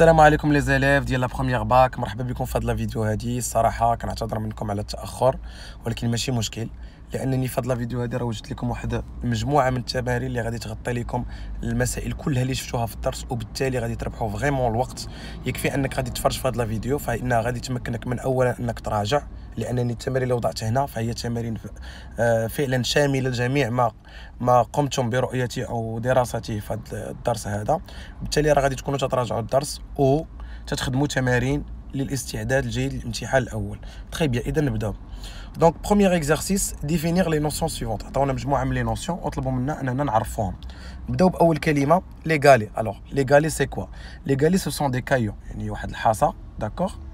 السلام عليكم لي زيليف ديال لا بروميير باك مرحبا بكم في هاد لا فيديو هادي الصراحه كنعتذر منكم على التاخر ولكن ماشي مشكل لانني في هاد لا فيديو هادي راه وجدت لكم واحد مجموعه من التمارين اللي غادي تغطي لكم المسائل كلها اللي شفتوها في الدرس وبالتالي غادي تربحوا فريمون الوقت يكفي انك غادي تفرج في هاد لا فيديو فانها غادي تمكنك من اولا انك تراجع لانني التمارين اللي وضعت هنا فهي تمارين آه، فعلا شامله لجميع ما ما قمتم برؤيته او دراسته في هذا الدرس هذا بالتالي راه غادي تكونوا تتراجعوا الدرس و تتخدموا تمارين للاستعداد الجيد للامتحان الاول تخي بيا اذا نبداو دونك بروميير اكزرسيس ديفينير لي نوسيون سيفونت عطاونا مجموعه من لي نوسيون وطلبوا منا اننا نعرفوهم نبداو باول كلمه ليغالي الوغ ليغالي سي كوا ليغالي سو سون دي كايو يعني واحد الحاصه داكوغ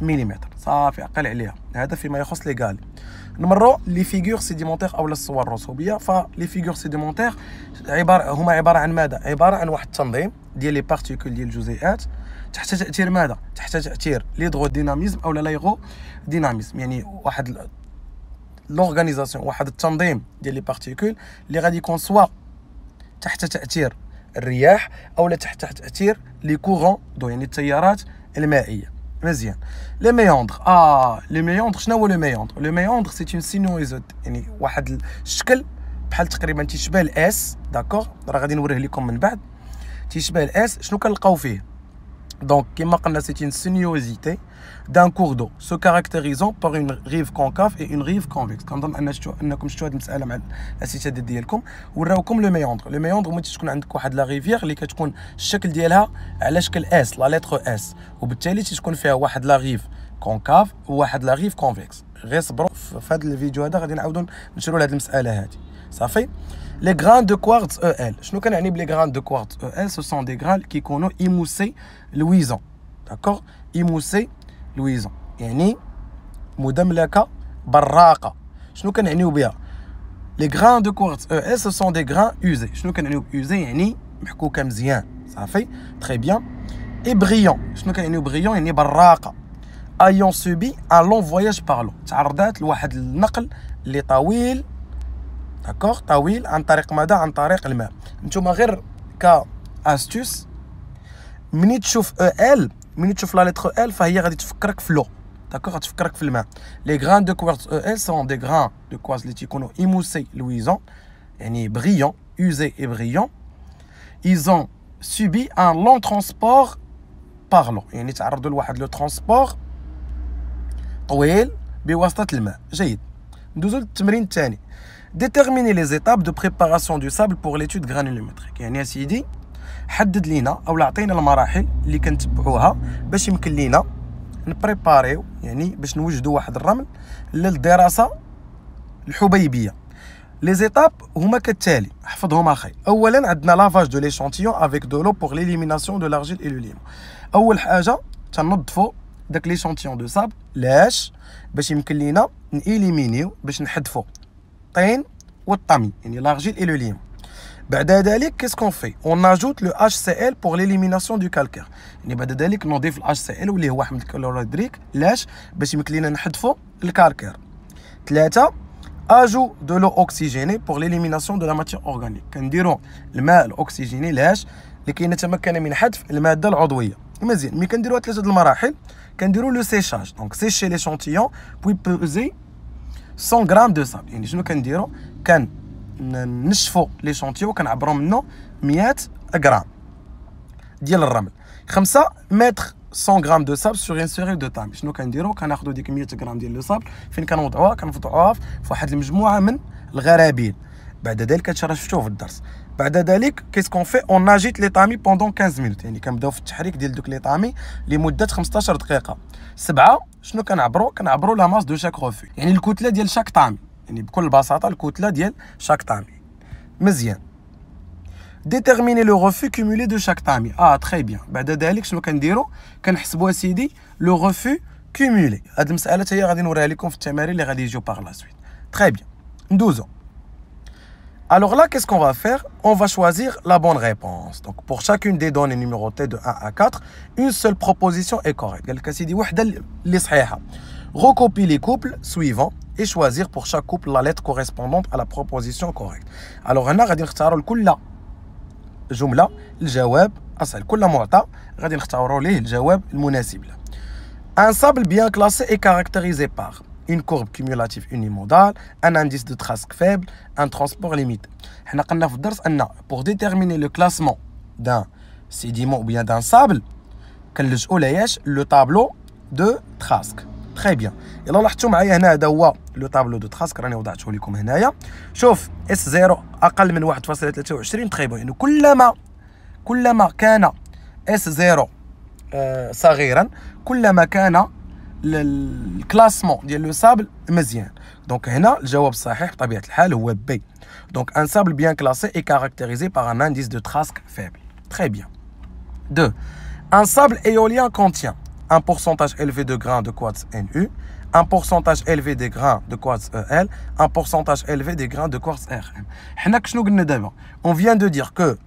ملم صافي اقل عليها هذا فيما يخص لي قال نمروا لي فيغور سيديمونتير او الصور الرسوبيه فلي فيغور سيديمونتير عباره هما عباره عن ماذا عباره عن واحد التنظيم ديال لي بارتيكول ديال الجزيئات تحت تاثير ماذا تحت تاثير ليدغو ديناميزم او لايغو ديناميزم يعني واحد لورغانيزاسيون واحد التنظيم ديال لي بارتيكول اللي غادي يكون سوا تحت تاثير الرياح او تحت تاثير لي كورون دو يعني التيارات المائيه مزيان لي ميوندغ اه لي ميوندغ شنو هو لو ميوندغ لو ميوندغ سي اون سينويزوت يعني واحد الشكل بحال تقريبا تيشبه الاس داكوغ راه غادي نوريه لكم من بعد تيشبه الاس شنو كنلقاو فيه Donc, c'est une sinuosité d'un cours d'eau se caractérisant par une rive concave et une rive convexe. Comme dans انكم شفتوا هذه المساله مع الاساتذه ديالكم وراوكم لو ميوندر لو ميوندر ملي تكون عندك واحد لا ريفيير اللي كتكون الشكل ديالها على شكل اس لا ليتر اس وبالتالي تكون فيها واحد لا ريف كونكاف وواحد لا ريف كونفيكس غير صبروا في هذا الفيديو هذا غادي نعاودوا نشروا لهذه المساله هذه صافي les grains de quartz EL. Je ne connais les grains de quartz EL. Ce sont des grains qui sont émoussés, luisants. D'accord Émoussés, luisants. Yani, nous barraka. Je ne connais bien. Les grains de quartz EL, ce sont des grains usés. Je ne connais nous usés, yani, nous Ça fait très bien. Et brillants. Je ne connais nous brillants, Ayant subi un long voyage par l'eau. Tardat, nous avons long داكوغ طويل عن طريق ماذا عن طريق الماء نتوما غير ك استوس مني تشوف او ال مني تشوف لا لتر او ال فهي غادي تفكرك في لو داكوغ غتفكرك في الماء لي غران دو كوارتز او ال سون دي غران دو كوارتز لي تيكونو ايموسي لويزون يعني بريون usés اي brillants, ايزون سوبي ان لون ترونسبور باغ لو يعني تعرضوا لواحد لو ترونسبور طويل بواسطة الماء. جيد. ندوزو للتمرين الثاني. ديتيرميني لي زيتاب دو بريباراسيون دو سابل بور ليتود غرانيلومتريك يعني يا سيدي حدد لينا او عطينا المراحل اللي كنتبعوها باش يمكن لينا نبريباريو يعني باش نوجدوا واحد الرمل للدراسه الحبيبيه لي زيتاب هما كالتالي احفظهم اخي اولا عندنا لافاج دو ليشانتيون افيك دو لو بور ليليميناسيون دو لارجيل اي لو ليم اول حاجه تنظفوا داك ليشانتيون دو صاب لاش باش يمكن لينا نيليمينيو باش نحذفوا الطين والطمي يعني لارجيل اي لو ليم بعد ذلك كون في اون اجوت لو اتش سي ال بور ليليميناسيون دو كالكير يعني بعد ذلك نضيف ال واللي هو حمض الكلوريدريك لاش باش يمكن لينا نحذفوا الكالكير ثلاثه اجو دو لو اوكسيجيني بور ليليميناسيون دو لا ماتير اورغانيك كنديروا الماء الاوكسيجيني لاش لكي نتمكن من حذف الماده العضويه مزيان ملي كنديروا ثلاثه المراحل كنديروا لو سيشاج دونك سيشي لي شونتيون بوي بوزي 100 غرام دو ساب يعني شنو كنديرو كان نشفوا لي شونتيو كنعبروا منه 100 غرام ديال الرمل 5 متر 100 غرام دو ساب سوغ ان سيري دو تام شنو كنديرو كناخذوا ديك 100 غرام ديال لو صاب فين كنوضعوها كنوضعوها في واحد المجموعه من الغرابيل بعد ذلك هادشي شفتوه في الدرس بعد ذلك كيسكون في اون اجيت لي طامي بوندون 15 مينوت يعني كنبداو في التحريك ديال دوك لي طامي لمده 15 دقيقه سبعه شنو كنعبروا كنعبروا لا ماس دو شاك غوفي يعني الكتله ديال شاك طامي يعني بكل بساطه الكتله ديال شاك طامي مزيان ديتيرميني لو غوفي كومولي دو شاك طامي اه تري بيان بعد ذلك شنو كنديروا كنحسبوا سيدي لو غوفي كومولي هاد المساله تاهي هي غادي نوريها لكم في التمارين اللي غادي يجيو باغ لا سويت تري بيان ندوزو Alors là, qu'est-ce qu'on va faire On va choisir la bonne réponse. Donc pour chacune des données numérotées de 1 à 4, une seule proposition est correcte. Recopie les couples suivants et choisir pour chaque couple la lettre correspondante à la proposition correcte. Alors on va choisir le جملة الجواب اصل كل معطى الجواب المناسب bien classé une courbe cumulative unimodale un indice de trace faible un transport limite حنا قلنا في الدرس ان pour déterminer le classement d'un sédiment ou bien d'un sable كنلجؤوا لياش لو طابلو دو تراسك تري بيان يلا لاحظتوا معايا هنا هذا هو لو طابلو دو تراسك راني وضعته لكم هنايا شوف اس 0 اقل من 1.23 تري بيان يعني كلما كلما كان اس 0 صغيرا كلما كان le ديال le sable مزيان donc هنا الجواب bien بطبيعه الحال هو par donc un sable bien classé est caractérisé par un indice de faible très bien 2 un sable éolien contient un pourcentage élevé de grains de quartz Nu, un pourcentage élevé des grains de quartz EL, un pourcentage élevé des grains de quartz RM. On vient de dire que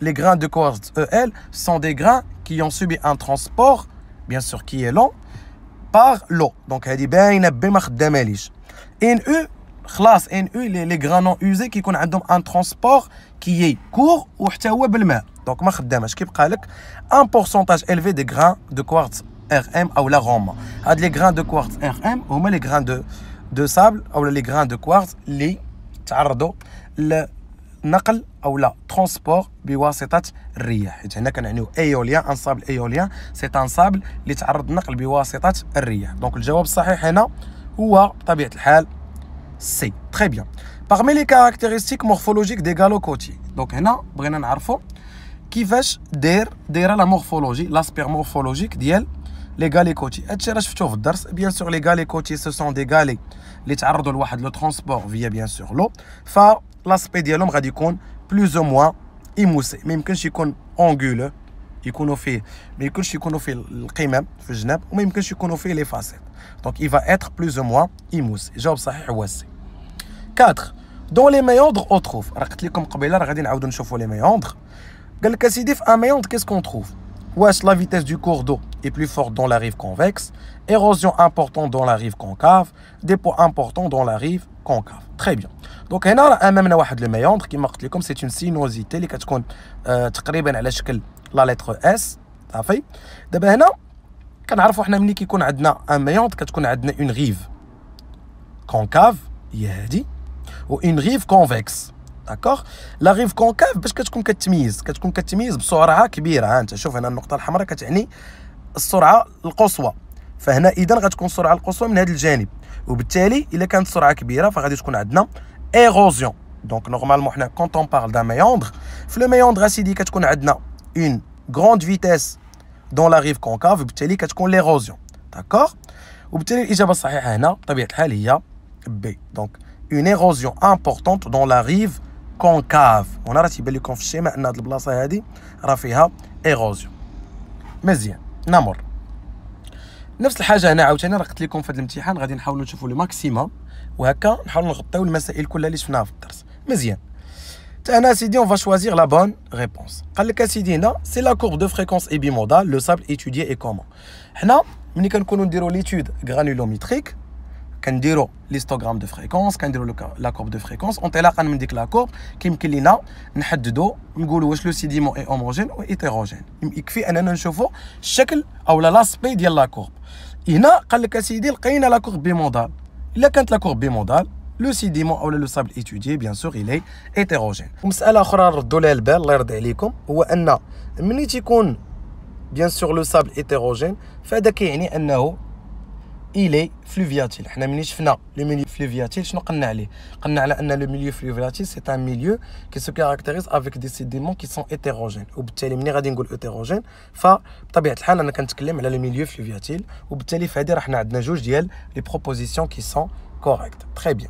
les grains de quartz EL sont des grains qui ont subi un transport, bien sûr qui est lent, باغ لو دونك هذه باينه بما خدامه ليش ان او خلاص ان او لي لي غرانون اوزي كيكون عندهم ان ترونسبور كي كور وحتى هو بالماء دونك ما خداماش كيبقى لك ان بورسونتاج الفي دي غران دو كوارتز ار ام او لا روما هاد لي غران دو كوارتز ار ام هما لي غران دو دو سابل او لي غران دو كوارتز لي تعرضوا للنقل او لا ترونسبور بواسطه الرياح حيت هنا كنعنيو ايوليا انصابل ايوليا سي انصابل اللي تعرض النقل بواسطه الرياح دونك الجواب الصحيح هنا هو بطبيعه الحال سي تري بيان باغمي لي morphologiques مورفولوجيك دي côtiers دونك هنا بغينا نعرفوا كيفاش داير دايره لا مورفولوجي لاسبير مورفولوجيك ديال لي غالي كوتي هادشي راه شفتوه في الدرس بيان سور لي غالي كوتي سو سون دي غالي اللي تعرضوا لواحد لو ترونسبور فيا بيان سور لو فلاسبي ديالهم غادي يكون plus ou moins émoussé. Même quand je suis angule, il fait, mais quand je suis fait le qimem, ou même quand je suis fait les facettes. Donc il va être plus ou moins émoussé. Job ça 4. Dans les méandres, on trouve. Je comme vous dire que nous allons chauffe les méandres. un méandre, qu'est-ce qu'on trouve Ouest, la vitesse du cours d'eau est plus forte dans la rive convexe. Érosion importante dans la rive concave. Dépôt important dans la rive كونكاف تري بيان دونك هنا راه امامنا واحد لو ميوندر كيما قلت لكم سي اون سينوزيتي اللي كتكون آه تقريبا على شكل لا ليتر اس صافي دابا هنا كنعرفوا حنا ملي كيكون عندنا ان ميوندر كتكون عندنا اون غيف كونكاف هي هادي و اون غيف كونفيكس داكوغ لا غيف كونكاف باش كتكون كتميز كتكون كتميز بسرعه كبيره ها انت شوف هنا النقطه الحمراء كتعني السرعه القصوى فهنا اذا غتكون السرعه القصوى من هذا الجانب وبالتالي الا كانت السرعه كبيره فغادي تكون عندنا ايروزيون دونك نورمالمون حنا كونت اون بارل دان ميوندغ في لو ميوندغ اسيدي كتكون عندنا اون غروند فيتيس دون لا ريف كونكاف وبالتالي كتكون ليروزيون داكوغ وبالتالي الاجابه الصحيحه هنا بطبيعه الحال هي بي دونك اون ايروزيون امبورطونت دون لا ريف كونكاف هنا راه تيبان لكم في الشيما ان هاد البلاصه هادي راه فيها ايروزيون مزيان نمر نفس الحاجه هنا عاوتاني راه قلت لكم في هذا الامتحان غادي نحاولوا نشوفوا ماكسيموم وهكا نحاولوا نغطيو المسائل كلها اللي شفناها في الدرس مزيان تا هنا سيدي اون فا شوازيغ لا بون ريبونس قال لك سيدي هنا سي لا كورب دو فريكونس اي مودال لو سابل ايتوديي اي كومون حنا ملي كنكونوا نديروا ليتود غرانولوميتريك كنديروا ليستوغرام دو فريكونس كنديروا لا كورب دو فريكونس انطلاقا من ديك لا كورب كيمكن لينا نحددوا نقولوا واش لو سيديمون اي هوموجين او ايتيروجين يكفي اننا نشوفوا الشكل او لاسبي ديال لا كورب هنا قال لك اسيدي لقينا لا كورب مودال الا كانت لا كورب مودال لو سيديمون او لو سابل ايتودي بيان سور الي ايتيروجين ومساله اخرى ردوا لها البال الله يرضي عليكم هو ان ملي تيكون بيان سور لو سابل ايتيروجين فهذا كيعني انه Il est fluviatile. On a vu le milieu fluviatile. Qu'est-ce qu'on a le milieu fluviatile, c'est un milieu qui se caractérise avec des sédiments qui sont hétérogènes. propositions qui sont correctes. Très bien.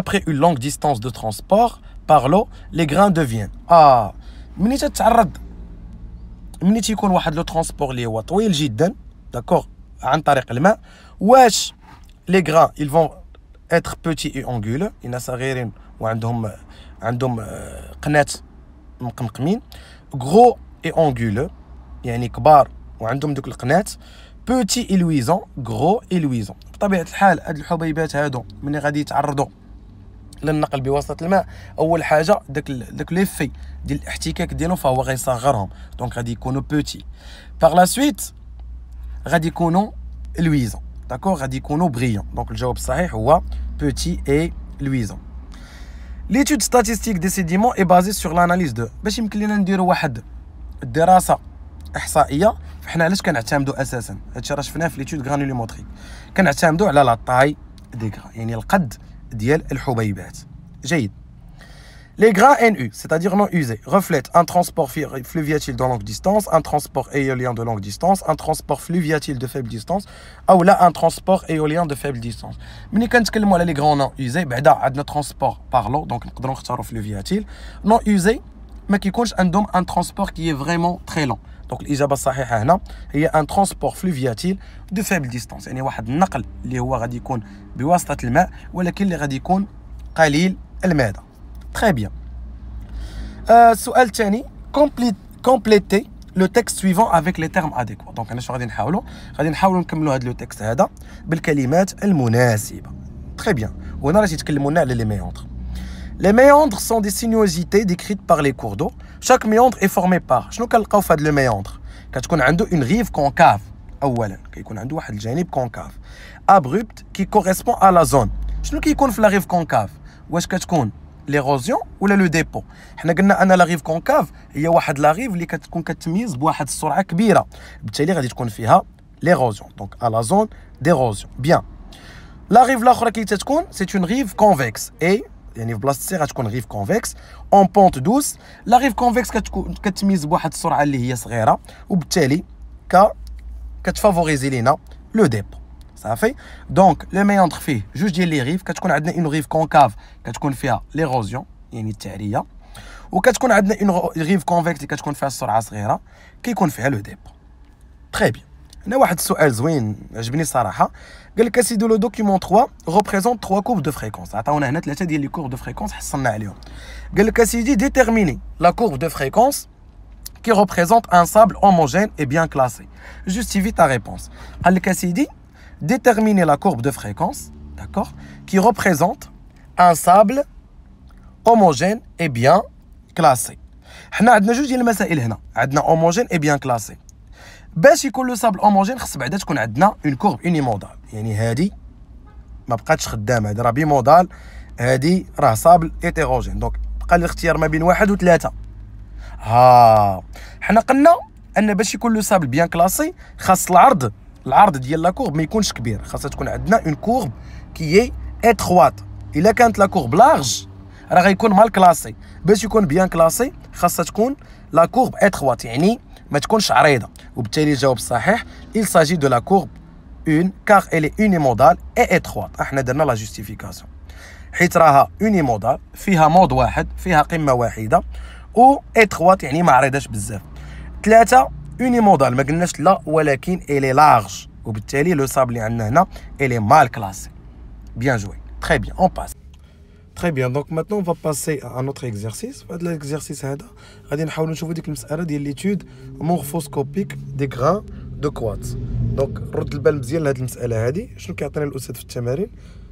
après une longue distance de transport par l'eau, les grains deviennent. Ah ملي تيكون واحد لو ترونسبور اللي هو طويل جدا داكوغ عن طريق الماء واش لي غرا ils فون اتر بوتي اي اونغول إن صغيرين وعندهم عندهم آه، قنات مقمقمين غرو اي اونغول يعني كبار وعندهم دوك القنات بوتي الويزون غرو الويزون بطبيعه الحال هاد الحبيبات هادو ملي غادي يتعرضوا للنقل بواسطه الماء اول حاجه داك داك لي في ديال الاحتكاك ديالهم فهو غيصغرهم دونك غادي يكونوا بوتي باغ لا سويت غادي يكونوا لويزون داكور غادي يكونوا بريون دونك الجواب الصحيح هو بوتي اي لويزون ليتود دي سيديمون اي بازي سور لاناليز دو باش يمكن لينا نديرو واحد الدراسه احصائيه فحنا علاش كنعتمدوا اساسا هادشي راه شفناه في ليتود غرانوليموتريك كنعتمدوا على لا طاي دي يعني القد Les grains NU, c'est-à-dire non usés, reflètent un transport fluviatile de longue distance, un transport éolien de longue distance, un transport fluviatile de faible distance, ou là un transport éolien de faible distance. quand on les grains non usés, ben transport par donc fluviatile. Non usé, mais qui un transport qui est vraiment très long. دونك الاجابه الصحيحه هنا هي ان ترونسبور فلوفياتيل دو فيبل ديستانس يعني واحد النقل اللي هو غادي يكون بواسطه الماء ولكن اللي غادي يكون قليل الماده تري بيان السؤال الثاني كومبليتي لو تكست سويفون افيك لي تيرم اديكوا دونك انا شنو غادي نحاولوا غادي نحاولوا نكملوا هذا لو تكست هذا بالكلمات المناسبه تري بيان وهنا راه لنا على لي ميونتر Les méandres sont des sinuosités décrites par les cours d'eau. Chaque méandre est formé par. Je ne sais pas le méandre. Quand on a une rive concave, on a une côté concave. abrupt qui correspond à la zone. qu'il y a dans la rive concave. est-ce que L'érosion ou le dépôt On a la rive concave. est une la rive qui est mise pour une kbira. à l'érosion. Donc à la zone d'érosion. Bien. La rive là, c'est une rive convexe. Et. يعني في بلاصه سي غتكون غيف كونفكس اون بونت دوس لا غيف كونفكس كتكون كتميز بواحد السرعه اللي هي صغيره وبالتالي ك كتفافوريزي لينا لو ديبو صافي دونك لو مياندر فيه جوج ديال لي غيف كتكون عندنا اون غيف كونكاف كتكون فيها ليغوزيون يعني التعريه وكتكون عندنا اون غيف كونفيكت اللي كتكون فيها السرعه صغيره كيكون فيها لو ديبو تري بيان le document 3 représente vous trois courbes de fréquence. Attends, on a dit les courbes de fréquence. a déterminer la courbe de fréquence qui représente un sable homogène et bien classé. Justifie ta réponse. Quels cassez dit déterminer la courbe de fréquence, qui représente un sable homogène et bien classé. On a Homogène et bien classé. باش يكون لو سابل هوموجين خص بعدا تكون عندنا اون كورب اوني مودال يعني هادي ما بقاتش خدامه هادي راه بيمودال هادي راه صابل ايتيروجين دونك بقى الاختيار ما بين واحد وثلاثه ها حنا قلنا ان باش يكون لو سابل بيان كلاسي خاص العرض العرض ديال لا كورب ما يكونش كبير خاصها تكون عندنا اون كورب كي اتخوات الا كانت لا كورب لارج راه غيكون مال كلاسي باش يكون بيان كلاسي خاصها تكون لا كورب اتخوات يعني ما تكونش عريضه وبالتالي الجواب الصحيح il s'agit de la courbe une car elle est unimodale et étroite احنا درنا لا جوستيفيكاسيون حيت راها unimodale فيها مود واحد فيها قمه واحده و étroite يعني ما عريضاش بزاف ثلاثه unimodale ما قلناش لا ولكن elle est large وبالتالي لو صاب اللي عندنا هنا elle est mal classée bien joué très bien on passe تري بيان دونك ماتنون فا باسي ان اوتر اكزرسيس فهاد ليكزرسيس هذا غادي نحاولوا نشوفوا ديك المساله ديال ليتود مورفوسكوبيك دي غران دو كوات دونك رد البال مزيان لهذه المساله هادي شنو كيعطينا الاستاذ في التمارين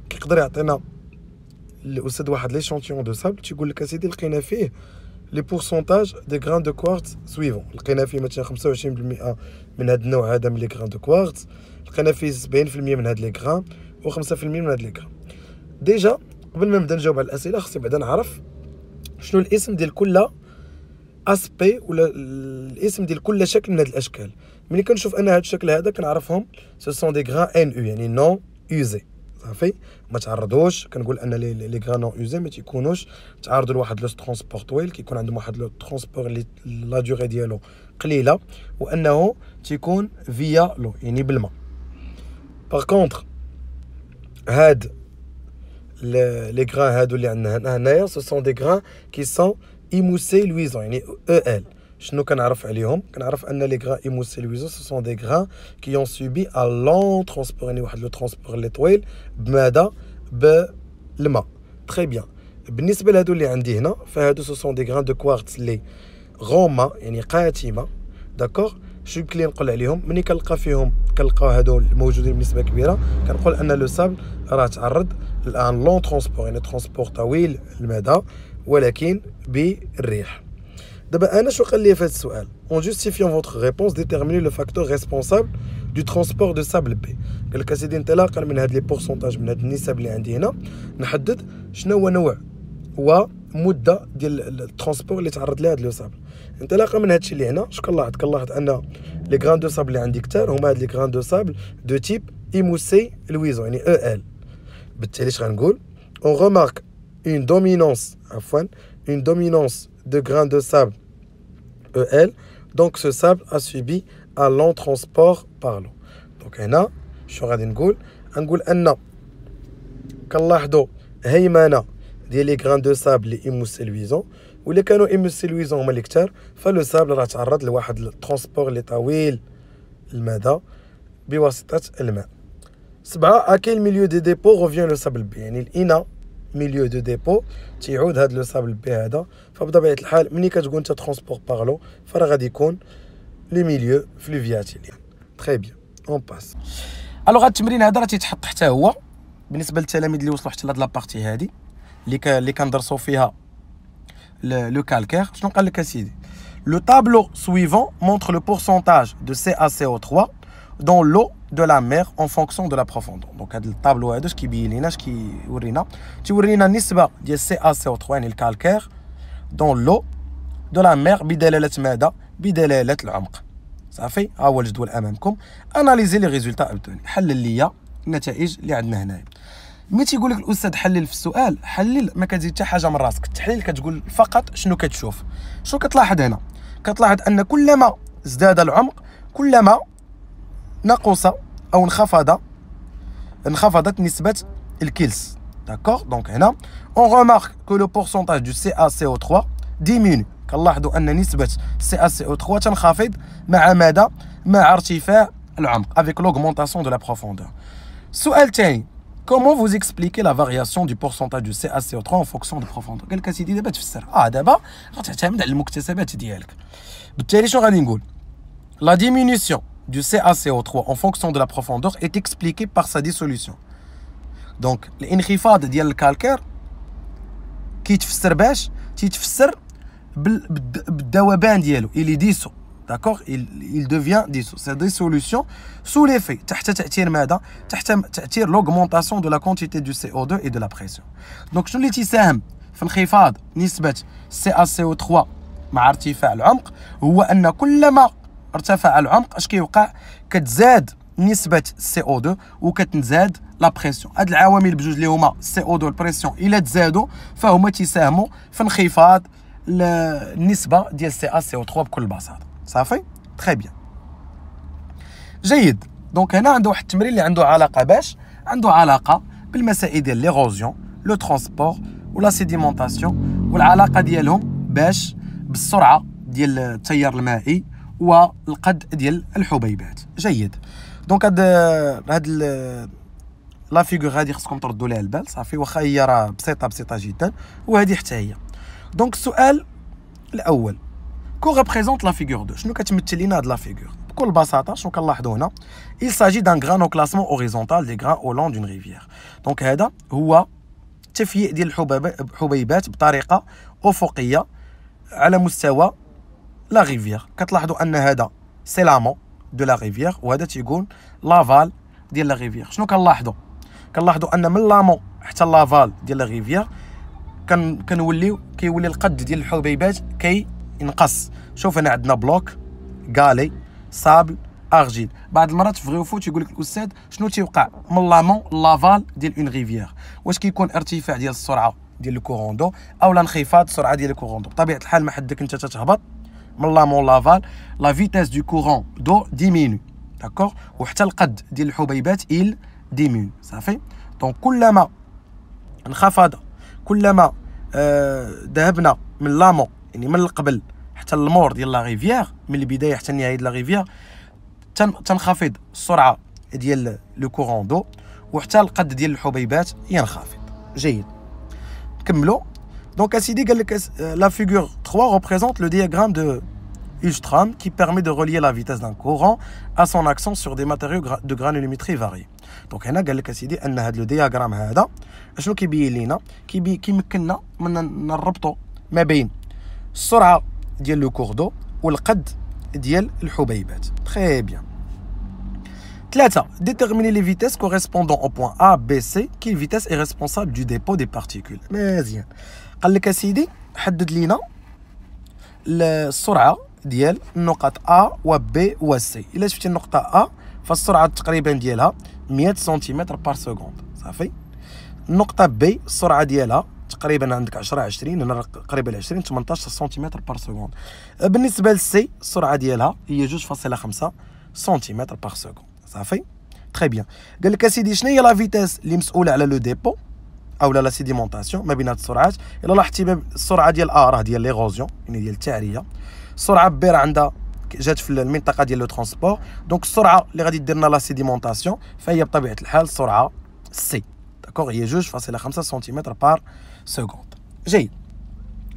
كيقدر يعطينا الاستاذ واحد لي شونتيون دو سابل تيقول لك اسيدي لقينا فيه لي بورسونتاج دي غران دو كوارتز سويفون لقينا فيه مثلا 25% من هذا النوع هذا من لي غران دو كوارتز لقينا فيه 70% من هاد لي غران و 5% من هاد لي غران ديجا قبل ما نبدا نجاوب على الاسئله خصني بعدا نعرف شنو الاسم ديال كل اسبي ولا الاسم ديال كل شكل من هاد الاشكال ملي كنشوف انا هاد الشكل هذا كنعرفهم سو سون دي غران ان او يعني نون يوزي صافي ما تعرضوش كنقول ان لي غران نون يوزي ما تيكونوش تعرضوا لواحد لو ترونسبور طويل كيكون عندهم واحد لو ترونسبور لي لا ديوغي ديالو قليله وانه تيكون فيا لو يعني بالماء باغ كونطخ هاد لي غران هادو اللي عندنا هنايا سو سون دي غران كي سون ايموسي لويزون يعني او ال شنو كنعرف عليهم كنعرف ان لي غران ايموسي لويزون سو سون دي غران كي اون سوبي ا لون ترونسبور يعني واحد لو ترونسبور اللي طويل بماذا بالماء تري بيان بالنسبه لهادو اللي عندي هنا فهادو سو سون دي غران دو كوارتز لي غوما يعني قاتمه داكوغ شو يمكن لي نقول عليهم ملي كنلقى فيهم كنلقاو هادو موجودين بنسبه كبيره كنقول ان لو سابل راه تعرض الان لون ترونسبور يعني ترونسبور طويل المدى ولكن بالريح دابا انا شو قال لي في هذا السؤال اون جوستيفيون فوتر ريبونس ديتيرميني لو فاكتور ريسبونسابل دو ترونسبور دو سابل بي قال لك اسيدي انطلاقا من هاد لي بورسونتاج من هاد النسب اللي عندي هنا نحدد شنو هو نوع ومده ديال الترونسبور اللي تعرض لها هاد لو سابل انطلاقا من هادشي اللي هنا شكون لاحظ كنلاحظ ان لي غران دو سابل اللي عندي كثار هما هاد لي غران دو سابل دو تيب ايموسي لويزون يعني او e ال on remarque une dominance, une dominance de grains de sable EL. Euh, Donc ce sable a subi un long transport par l'eau. Donc on a, je vais vous dire, on grains de sable, et immuséluisants, ou les canaux immuséluisants, les lecteurs, fait le sable, le transport, les tawil, le mada, biwasitat, le mada. À quel milieu de dépôt revient le sable B? Il y a un milieu de dépôt qui revient le sable B. Il faut que tu te fasses le transport par l'eau. Il faut que tu te le milieu fluviatilien. Très bien, on passe. Alors, tu me disais que tu as fait le tour. Je vais te faire le tour de la partie. Le calcaire, tu as fait le Le tableau suivant montre le pourcentage de CaCO3. dans l'eau de la mer en fonction de la profondeur دونك هذا الطابلو هذا اش كيبين لينا اش كيورينا تيورينا النسبه ديال سي ا سي او 2 يعني الكالكير دون لو دو لا مير بدلاله ماذا بدلاله العمق صافي ها هو الجدول امامكم اناليزي لي ريزولتا اوبتوني حلل ليا النتائج اللي عندنا هنايا ملي تيقول لك الاستاذ حلل في السؤال حلل ما كتزيد حتى حاجه من راسك التحليل كتقول فقط شنو كتشوف شنو كتلاحظ هنا كتلاحظ ان كلما ازداد العمق كلما نقص او انخفض انخفضت نسبه الكلس داكور دونك هنا اون رمارك كو لو بورسونتاج دو سي ا سي او 3 ديميني كنلاحظوا ان نسبه سي ا سي او 3 تنخفض مع ماذا مع ارتفاع العمق افيك لوغمونطاسيون دو لا بروفوندور السؤال الثاني Comment vous expliquez la variation du pourcentage du CaCO3 en fonction de profondeur قال لك اسيدي دابا تفسر اه دابا غتعتمد على المكتسبات ديالك بالتالي شنو غادي نقول لا ديمينيسيون du CaCO3 en fonction de la profondeur est expliqué par sa dissolution. Donc, l'inkhifad ديال الكالكير كيتفسر باش تيتفسر بالذوبان ديالو اللي ديسو D'accord? il devient dissous Cette dissolution sous l'effet تحت ماذا تحت l'augmentation de la quantité du CO2 et de la pression Donc, شنو اللي تيساهم في انخفاض نسبه CaCO3 مع ارتفاع العمق هو أن كلما ارتفع العمق اش كيوقع كتزاد نسبه السي او 2 وكتزاد لا بريسيون هاد العوامل بجوج اللي هما السي او 2 والبريسيون الا تزادوا فهما تيساهموا في انخفاض النسبه ديال سي ا سي او 3 بكل بساطه صافي تري بيان جيد دونك هنا عنده واحد التمرين اللي عنده علاقه باش عنده علاقه بالمسائل ديال ليغوزيون لو ترونسبور ولا سيديمونطاسيون والعلاقه ديالهم باش بالسرعه ديال التيار المائي هو القد ديال الحبيبات جيد دونك هاد هاد لا فيغور غادي خصكم تردوا لها البال صافي واخا هي راه بسيطه بسيطه جدا وهذه حتى هي دونك السؤال الاول كو ريبريزونت لا فيغور دو شنو كتمثل لينا هاد لا فيغور بكل بساطه شنو كنلاحظوا هنا il s'agit d'un grain au classement horizontal des grains au long d'une rivière دونك هذا هو التفييق ديال الحبيبات بطريقه افقيه على مستوى لا ريفيير كتلاحظوا ان هذا سي لامو دو لا ريفيير وهذا تيكون لافال ديال لا ريفيير شنو كنلاحظوا كنلاحظوا ان من لامو حتى لافال ديال لا ريفيير كن كنوليو كيولي القد ديال الحبيبات كينقص شوف هنا عندنا بلوك غالي صابل ارجيل بعض المرات في غيوفو تيقول لك الاستاذ شنو تيوقع من لامون لافال ديال اون ريفيير واش كيكون ارتفاع ديال السرعه ديال الكوروندو او انخفاض السرعه ديال الكوروندو بطبيعه الحال ما حدك انت تتهبط من لامون لافال لا فيتاس دو كورون دو ديمينو داكور وحتى القد ديال الحبيبات إل ديمينو صافي دونك كلما انخفض كلما آه ذهبنا من لامون يعني من القبل حتى المور ديال لا ريفيير من البدايه حتى النهايه ديال لا ريفيير تنخفض السرعه ديال لو كورون دو وحتى القد ديال الحبيبات ينخفض جيد نكملوا Donc, euh, la figure 3 représente le diagramme de Hilstrom qui permet de relier la vitesse d'un courant à son accent sur des matériaux de granulométrie variée. Donc, هنا قال لك اسيدي que هذا لو qui هذا شنو كيبين لينا كيبين كيمكننا من نربطوا ما بين السرعه ديال لو كور والقد ديال الحبيبات Très Très bien. déterminer les vitesses correspondant au point A, B, C, quelle vitesse est responsable du dépôt des particules bien. قال لك اسيدي حدد لينا السرعه ديال النقط ا و بي و سي الا شفتي النقطه ا فالسرعه تقريبا ديالها 100 سنتيمتر بار سكوند صافي النقطه بي السرعه ديالها تقريبا عندك 10 20 هنا قريبه ل 20 18 سنتيمتر بار سكوند بالنسبه للسي السرعه ديالها هي 2.5 سنتيمتر بار سكوند صافي تري بيان قال لك اسيدي شنو هي لا فيتاس اللي مسؤوله على لو ديبو او لا سيديمونطاسيون سيديمونتاسيون ما بين هاد السرعات الا لاحظتي السرعه ديال ا راه ديال ليغوزيون يعني ديال التعريه السرعه ب راه عندها جات في المنطقه ديال لو ترونسبور دونك السرعه اللي غادي دير لنا لا سيديمونتاسيون فهي بطبيعه الحال سرعه سي داكوغ هي 2.5 سنتيمتر بار سكوند جيد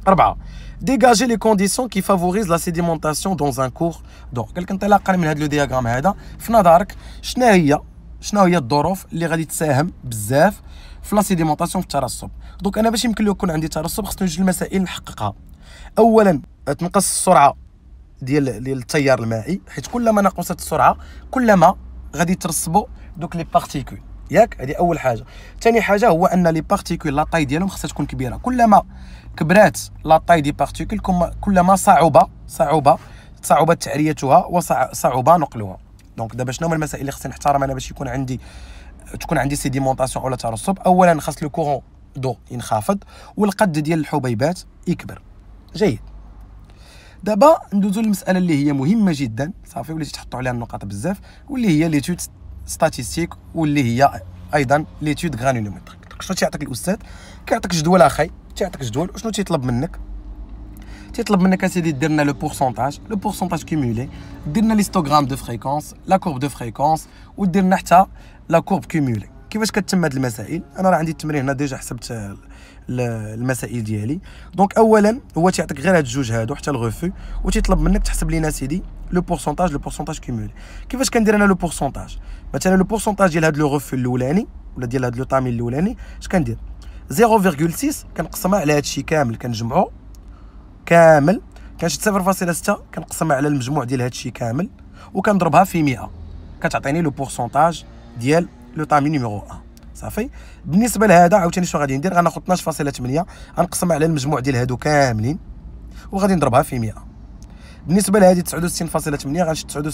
أربعة ديجاجي لي كونديسيون كي فافوريز لا سيديمونتاسيون دون ان كور دونك قال لك انطلاقا من هذا لو ديغرام هذا في نظرك شنو هي شنو هي الظروف اللي غادي تساهم بزاف في لا سيديمونطاسيون في الترسب دونك انا باش يمكن لي يكون عندي ترسب خصني جوج المسائل نحققها اولا تنقص السرعه ديال ديال التيار المائي حيت كلما نقصت السرعه كلما غادي ترسبوا دوك لي بارتيكول ياك هذه اول حاجه ثاني حاجه هو ان لي بارتيكول لا طاي ديالهم خصها تكون كبيره كلما كبرات لا طاي دي بارتيكول كلما صعب صعوبه صعوبه تعريتها وصعوبه نقلها دونك دابا شنو هما المسائل اللي خصني نحترم انا باش يكون عندي تكون عندي سيديمونطاسيون اولا ترسب اولا خاص لو كورون دو ينخفض والقد ديال الحبيبات يكبر جيد دابا ندوزو للمساله اللي هي مهمه جدا صافي وليتي تحطوا عليها النقاط بزاف واللي هي ليتود ستاتستيك واللي هي ايضا ليتود غرانيلومتريك شنو تيعطيك الاستاذ كيعطيك جدول اخي تيعطيك جدول وشنو تيطلب منك تيطلب منك اسيدي دير لنا لو بورسونتاج لو بورسونتاج كيمولي دير لنا ليستوغرام دو فريكونس لا كورب دو فريكونس ودير لنا حتى لا كورب كيمولي كيفاش كتم هاد المسائل انا راه عندي التمرين هنا ديجا حسبت المسائل ديالي دونك اولا هو تيعطيك غير هاد الجوج هادو حتى الغوفو وتيطلب منك تحسب لينا سيدي لو بورسونتاج لو بورسونتاج كيمولي كيفاش كندير انا لو بورسونتاج مثلا لو بورسونتاج ديال هاد لو غوفو الاولاني ولا ديال هاد لو طامي الاولاني اش كندير 0.6 كنقسمها على هادشي كامل كنجمعو كامل كان شي 0.6 كنقسمها على المجموع ديال هادشي كامل وكنضربها في 100 كتعطيني لو بورسونتاج ديال لو طامي نيميرو 1 صافي بالنسبه لهذا عاوتاني شنو غادي ندير غناخذ 12.8 غنقسمها على المجموع ديال هادو كاملين وغادي نضربها في 100 بالنسبه لهذه 69.8 غنشد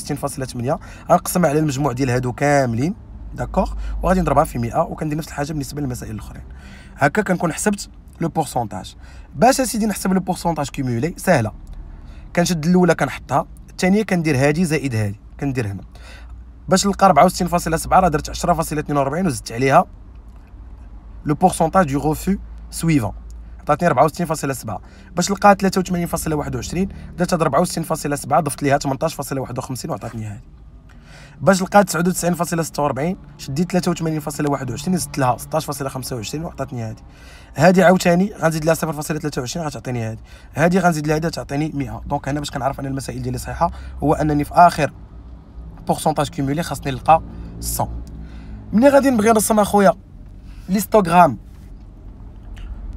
69.8 غنقسمها على المجموع ديال هادو كاملين داكوغ وغادي نضربها في 100 وكندير نفس الحاجه بالنسبه للمسائل الاخرين هكا كنكون حسبت لو بورسونتاج باش اسيدي نحسب لو بورسونتاج كيمولي سهله كنشد الاولى كنحطها الثانيه كندير هادي زائد هادي كندير هنا باش نلقى 64.7 راه درت 10.42 وزدت عليها لو بورسونتاج دو غوفو سويفون عطاتني 64.7 باش نلقى 83.21 درت 64.7 ضفت ليها 18.51 وعطاتني هادي باش نلقى 99.46 شديت 83.21 زدت لها 16.25 وعطاتني هادي هذه عاوتاني غنزيد لها 0.23 غتعطيني هذه هذه غنزيد لها هذه تعطيني 100 دونك هنا باش كنعرف ان المسائل ديالي صحيحه هو انني في اخر بورسونتاج كيمولي خاصني نلقى 100 ملي غادي نبغي نرسم اخويا ليستوغرام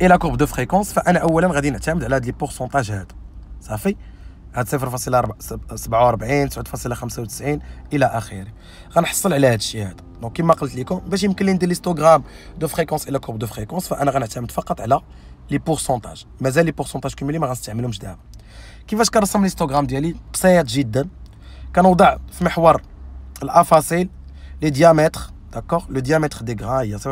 اي لا كورب دو فريكونس فانا اولا غادي نعتمد على هاد لي بورسونتاج هاد صافي هاد 0.47 9.95 الى اخره غنحصل على هذا الشيء هذا دونك كما قلت لكم باش يمكن لي ندير ليستوغرام دو فريكونس الى كورب دو فريكونس فانا غنعتمد فقط على لي بورسونتاج مازال لي بورسونتاج كوميلي ما غنستعملهمش دابا كيفاش كنرسم ليستوغرام ديالي بسيط جدا كنوضع في محور الافاصيل لي ديامتر داكوغ لو ديامتر دي غرا هي 0.4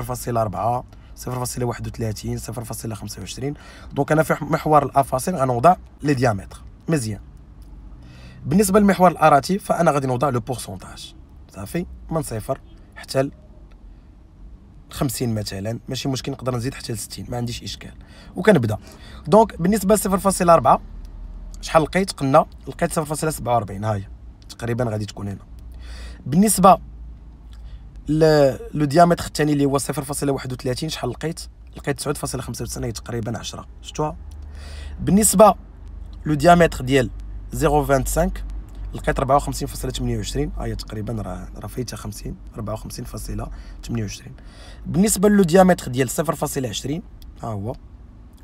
0.31 0.25 دونك انا في محور الافاصيل غنوضع لي ديامتر مزيان بالنسبه لمحور الاراتي فانا غادي نوضع لو بورسونتاج صافي من صفر حتى ل 50 مثلا ماشي مشكل نقدر نزيد حتى ل 60 ما عنديش اشكال وكنبدا دونك بالنسبه ل 0.4 شحال لقيت قلنا لقيت 0.47 هاي تقريبا غادي تكون هنا بالنسبه لو ديامتر الثاني اللي هو 0.31 شحال لقيت لقيت 9.95 تقريبا 10 شفتوها بالنسبه لو ديامتر ديال 025 لقيت 54.28 آه، هي تقريبا راه راه فايته 50 54.28 بالنسبه لو ديامتر ديال 0.20 ها هو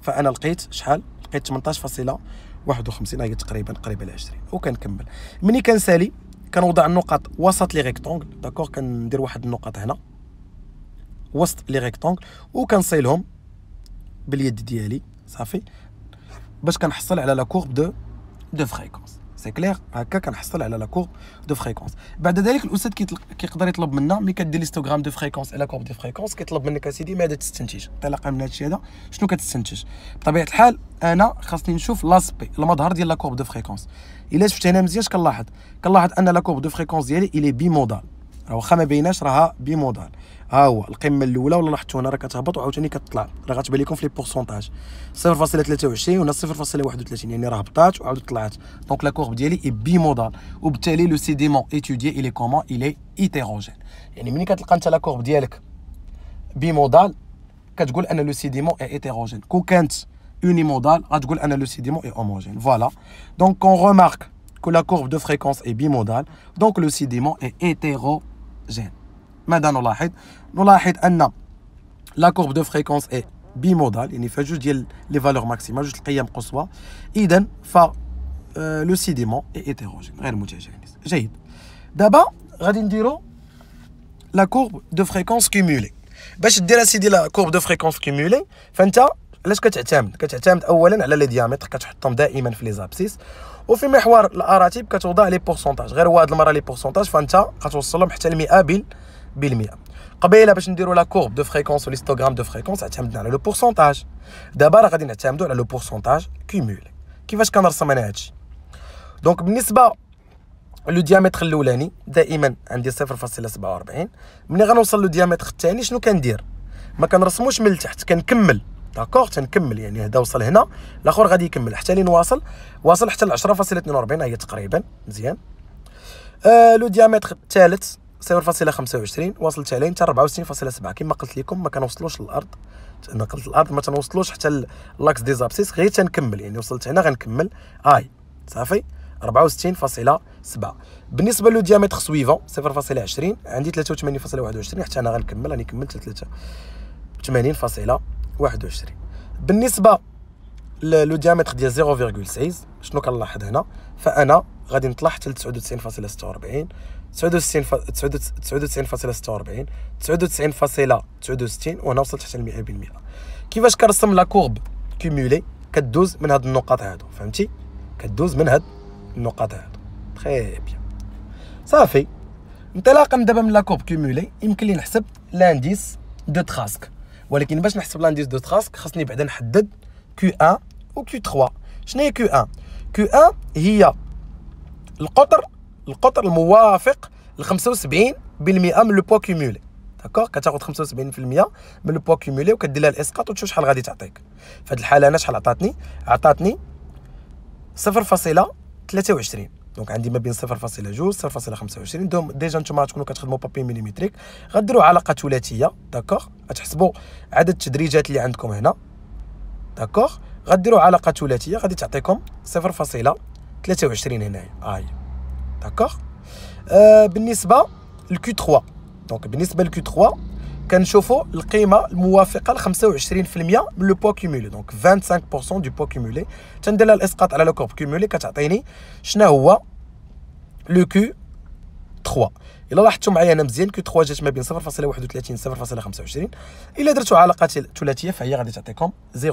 فانا لقيت شحال لقيت 18.51 آه، هي تقريبا قريبه ل 20 وكنكمل ملي كنسالي كنوضع النقط وسط لي ريكتونغل داكوغ كندير واحد النقط هنا وسط لي ريكتونغل وكنصيلهم باليد ديالي صافي باش كنحصل على لا كورب دو دو فريكونس سي كلير هكا كنحصل على لا كورب دو فريكونس بعد ذلك الاستاذ كيقدر يطلب منا ملي كدير ليستوغرام دو فريكونس الى كورب دو فريكونس كيطلب منك اسيدي ماذا تستنتج انطلاقا من الشيء هذا شنو كتستنتج بطبيعه الحال انا خاصني نشوف لاسبي المظهر ديال لا كورب دو فريكونس الا شفت هنا مزيان كنلاحظ كنلاحظ ان لا كورب دو فريكونس ديالي الي بي مودال واخا ما بيناش راها بمودال ها هو القمه الاولى ولا لاحظتوا هنا راه كتهبط وعاوتاني كتطلع راه غتبان لكم في لي بورسونتاج 0.23 وهنا 0.31 يعني راه هبطات وعاود طلعت دونك لا كورب ديالي اي بيمودال وبالتالي لو سيديمون ايتودي الي كومون الي ايتيروجين يعني ملي كتلقى انت لا كورب ديالك بيمودال كتقول ان لو سيديمون اي ايتيروجين كون كانت unimodal, le sédiment est homogène. Voilà. Donc on remarque que la courbe de fréquence est bimodale, donc le sédiment est hétéro جين ماذا نلاحظ نلاحظ ان لا كورب دو فريكونس اي بيمودال يعني فيها جوج ديال لي فالور ماكسيما جوج القيم قصوى اذا ف لو سيديمون اي ايتيروجين غير متجانس جيد دابا غادي نديرو لا كورب دو فريكونس كيمولي باش دير اسيدي لا كورب دو فريكونس كيمولي فانت علاش كتعتمد كتعتمد اولا على لي ديامتر كتحطهم دائما في لي زابسيس وفي محور الاراتيب كتوضع لي بورسونتاج غير هو هاد المره لي بورسونتاج فانت غتوصلهم حتى ل 100% بالمئة قبيله باش نديرو لا كورب دو فريكونس وليستوغرام دو فريكونس اعتمدنا على لو بورسونتاج دابا راه غادي نعتمدو على لو بورسونتاج كيمول كيفاش كنرسم انا هادشي دونك بالنسبه لو ديامتر الاولاني دائما عندي 0.47 ملي غنوصل لو ديامتر الثاني شنو كندير ما كنرسموش من التحت كنكمل داكور تنكمل يعني هذا وصل هنا الاخر غادي يكمل حتى لين واصل واصل حتى ل 10.42 هي تقريبا مزيان آه لو ديامتر الثالث 0.25 واصل حتى حتى 64.7 كما قلت لكم ما كنوصلوش للارض نقلت الارض ما تنوصلوش حتى لاكس دي زابسيس غير تنكمل يعني وصلت هنا غنكمل اي صافي 64.7 بالنسبه لو ديامتر سويفون 0.20 عندي 83.21 حتى انا غنكمل راني كملت 83.7 21 بالنسبه لو ديامتر ديال 0.6 شنو كنلاحظ هنا فانا غادي نطلع حتى ل 99.46 99.46 99.69 وهنا وصلت حتى ل 100% كيفاش كنرسم لا كورب كومولي كدوز من هاد النقاط هادو فهمتي كدوز من هاد النقاط هادو تري بيان صافي انطلاقا دابا من لا كورب كومولي يمكن لي نحسب لانديس دو تراسك ولكن باش نحسب لانديس دو تراسك خاصني بعدا نحدد كيو 1 و كيو 3 شنو هي كيو 1 كيو 1 هي القطر القطر الموافق ل 75% من لو بوا كيمولي داكوغ كتاخذ 75% من لو بوا كيمولي وكدير لها الاسقاط وتشوف شحال غادي تعطيك في هذه الحاله انا شحال عطاتني عطاتني 0.23 دونك عندي ما بين 0.2 0.25 دوم ديجا نتوما غتكونوا كتخدموا بابي ميليمتريك غديروا علاقه ثلاثيه داكوغ غتحسبوا عدد التدريجات اللي عندكم هنا داكوغ غديروا علاقه ثلاثيه غادي تعطيكم 0.23 هنايا اي داكوغ آه بالنسبه لكي 3 دونك بالنسبه لكي 3 كنشوفوا القيمه الموافقه ل 25% من لو بوا كيمولي دونك 25% دو بوا كيمولي تندير لها الاسقاط على لو كوب كيمولي كتعطيني شنو هو لو كو 3 الا لاحظتوا معايا انا مزيان كو 3 جات ما بين 0.31 0.25 الا درتوا علاقه ثلاثيه فهي غادي تعطيكم 0.27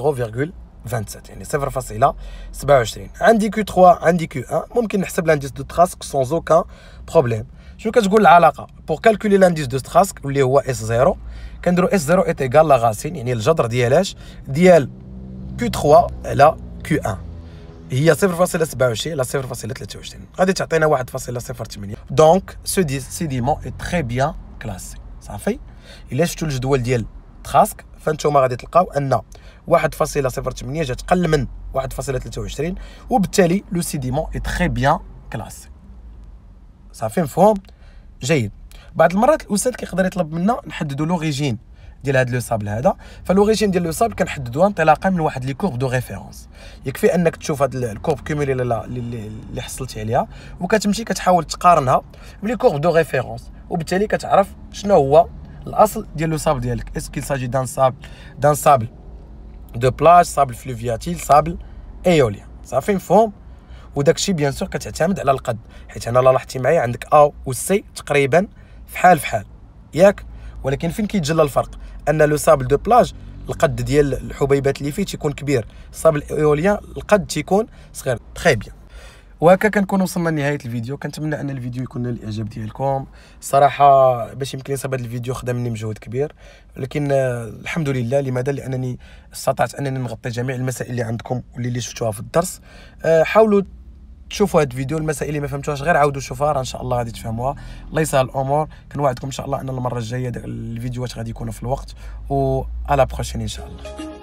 يعني 0.27 عندي كو 3 عندي كو 1 ممكن نحسب لانديس دو تراسك سون زوكا بروبليم شنو كتقول العلاقه بور كالكولي لانديس دو ستراسك اللي هو اس زيرو كنديرو اس زيرو ايت لا لاغاسين يعني الجذر ديالاش ديال كيو 3 على كيو 1 هي 0.27 على 0.23 غادي تعطينا 1.08 دونك سو دي سيديمون اي تري بيان كلاسي صافي الا شفتوا الجدول ديال تراسك فانتوما غادي تلقاو ان 1.08 جات قل من 1.23 وبالتالي لو سيديمون اي تري بيان كلاسي صافي مفهوم جيد بعض المرات الاستاذ كيقدر يطلب منا نحددوا لوريجين ديال هذا لو صابل هذا فلوريجين ديال لو صابل كنحددوها انطلاقا من واحد لي كورب دو ريفيرونس يكفي انك تشوف هاد الكورب كومولي اللي حصلتي عليها وكتمشي كتحاول تقارنها بلي كورب دو ريفيرونس وبالتالي كتعرف شنو هو الاصل ديال لو صابل ديالك اسكيل ساجي دان صابل دان صابل دو بلاج صابل فلوفياتيل صابل ايوليا صافي مفهوم وداك الشيء بيان سور كتعتمد على القد حيت انا لاحظتي معايا عندك ا والسي تقريبا فحال فحال ياك ولكن فين كيتجلى الفرق ان لو سابل دو بلاج القد ديال الحبيبات اللي فيه تيكون كبير سابل ايوليا القد تيكون صغير تري بيان وهكا كنكون وصلنا لنهايه الفيديو كنتمنى ان الفيديو يكون نال الاعجاب ديالكم الصراحه باش يمكن يصيب هذا الفيديو خدا مني مجهود كبير ولكن آه، الحمد لله لماذا لانني استطعت انني نغطي جميع المسائل اللي عندكم واللي اللي شفتوها في الدرس آه، حاولوا تشوفوا هذا الفيديو المسائل اللي ما فهمتوهاش غير عاودوا شوفوها راه ان شاء الله غادي تفهموها الله يسهل الامور كنوعدكم ان شاء الله ان المره الجايه الفيديوهات غادي يكونوا في الوقت و على بروشين ان شاء الله